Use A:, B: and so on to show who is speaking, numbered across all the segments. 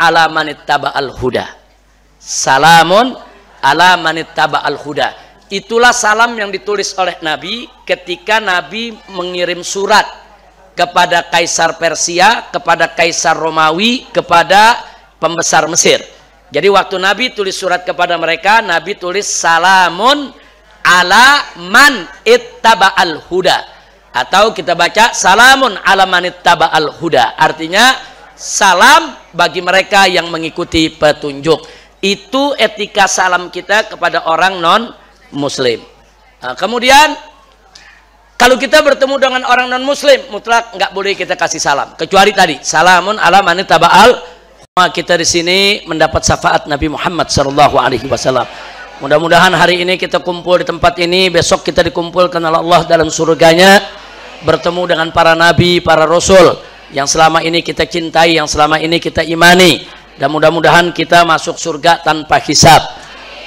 A: ala manittaba al huda. Salamun ala manittaba al huda. Itulah salam yang ditulis oleh Nabi ketika Nabi mengirim surat kepada kaisar Persia, kepada kaisar Romawi, kepada pembesar Mesir. Jadi waktu Nabi tulis surat kepada mereka, Nabi tulis salamun ala man ittaba al huda atau kita baca salamun ala man ittaba al huda. Artinya salam bagi mereka yang mengikuti petunjuk. Itu etika salam kita kepada orang non muslim. Nah, kemudian kalau kita bertemu dengan orang non muslim mutlak nggak boleh kita kasih salam kecuali tadi salamun ala manita baal. kita di sini mendapat syafaat Nabi Muhammad Shallallahu alaihi wasallam. Mudah-mudahan hari ini kita kumpul di tempat ini, besok kita dikumpulkan oleh Allah dalam surganya bertemu dengan para nabi, para rasul yang selama ini kita cintai, yang selama ini kita imani. Dan mudah-mudahan kita masuk surga tanpa hisab.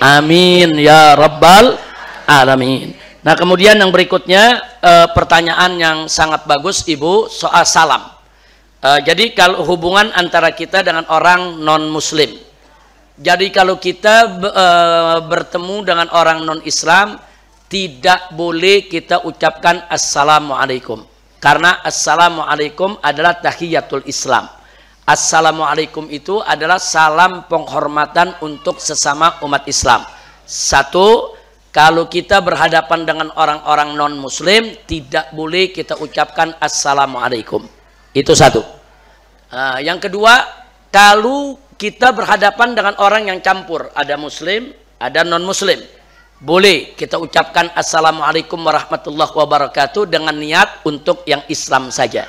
A: Amin ya rabbal alamin. Nah, kemudian yang berikutnya eh, pertanyaan yang sangat bagus Ibu soal salam. Eh, jadi kalau hubungan antara kita dengan orang non muslim. Jadi kalau kita eh, bertemu dengan orang non Islam tidak boleh kita ucapkan assalamualaikum. Karena Assalamualaikum adalah tahiyatul Islam. Assalamualaikum itu adalah salam penghormatan untuk sesama umat Islam. Satu, kalau kita berhadapan dengan orang-orang non-muslim, tidak boleh kita ucapkan Assalamualaikum. Itu satu. Ah, yang kedua, kalau kita berhadapan dengan orang yang campur, ada muslim, ada non-muslim boleh kita ucapkan assalamualaikum warahmatullahi wabarakatuh dengan niat untuk yang Islam saja.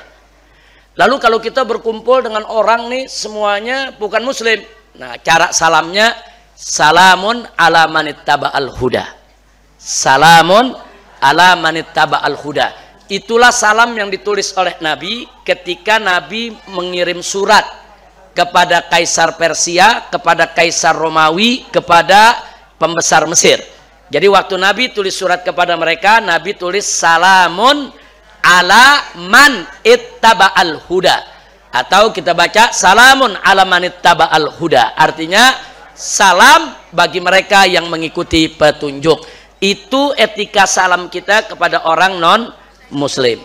A: Lalu kalau kita berkumpul dengan orang nih semuanya bukan muslim. Nah, cara salamnya salamun ala al huda. Salamun ala al huda. Itulah salam yang ditulis oleh Nabi ketika Nabi mengirim surat kepada kaisar Persia, kepada kaisar Romawi, kepada pembesar Mesir jadi waktu Nabi tulis surat kepada mereka, Nabi tulis salamun ala man ittaba'al huda. Atau kita baca salamun ala man ittaba'al huda. Artinya salam bagi mereka yang mengikuti petunjuk. Itu etika salam kita kepada orang non muslim.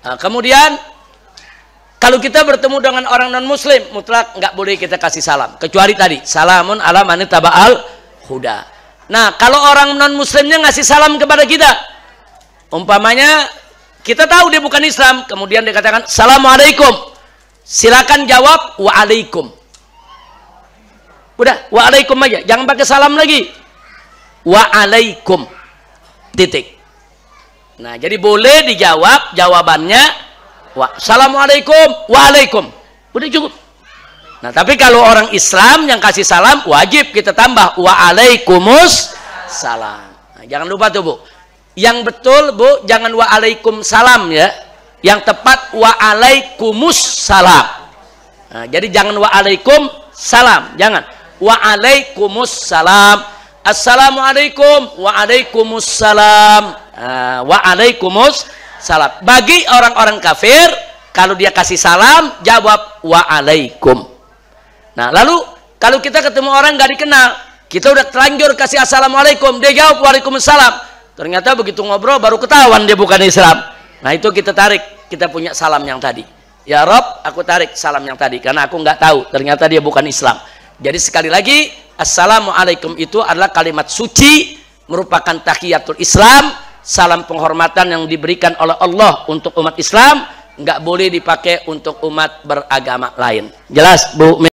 A: Nah, kemudian kalau kita bertemu dengan orang non muslim mutlak nggak boleh kita kasih salam kecuali tadi salamun ala man ittaba'al huda. Nah, kalau orang non-muslimnya ngasih salam kepada kita, umpamanya kita tahu dia bukan Islam, kemudian dia katakan, Assalamualaikum. Silakan jawab, Waalaikum. Udah, Waalaikum aja. Jangan pakai salam lagi. Waalaikum. Titik. Nah, jadi boleh dijawab jawabannya, Assalamualaikum, Waalaikum. Udah cukup. Nah, tapi kalau orang Islam yang kasih salam wajib kita tambah wa alaikumus salam. Nah, jangan lupa tuh, Bu. Yang betul, Bu, jangan wa alaikum salam ya. Yang tepat wa alaikumus salam. Nah, jadi jangan wa alaikum salam, jangan. Wa alaikumus salam. Assalamualaikum wa alaikumus salam. Uh, wa alaikumus salam. Bagi orang-orang kafir kalau dia kasih salam jawab wa alaikum Nah, lalu kalau kita ketemu orang nggak dikenal, kita udah terlanjur kasih assalamualaikum, dia jawab waalaikumsalam. Ternyata begitu ngobrol baru ketahuan dia bukan Islam. Nah, itu kita tarik, kita punya salam yang tadi. Ya Rob, aku tarik salam yang tadi karena aku nggak tahu ternyata dia bukan Islam. Jadi sekali lagi, assalamualaikum itu adalah kalimat suci, merupakan tahiyatul Islam, salam penghormatan yang diberikan oleh Allah untuk umat Islam, nggak boleh dipakai untuk umat beragama lain. Jelas, Bu.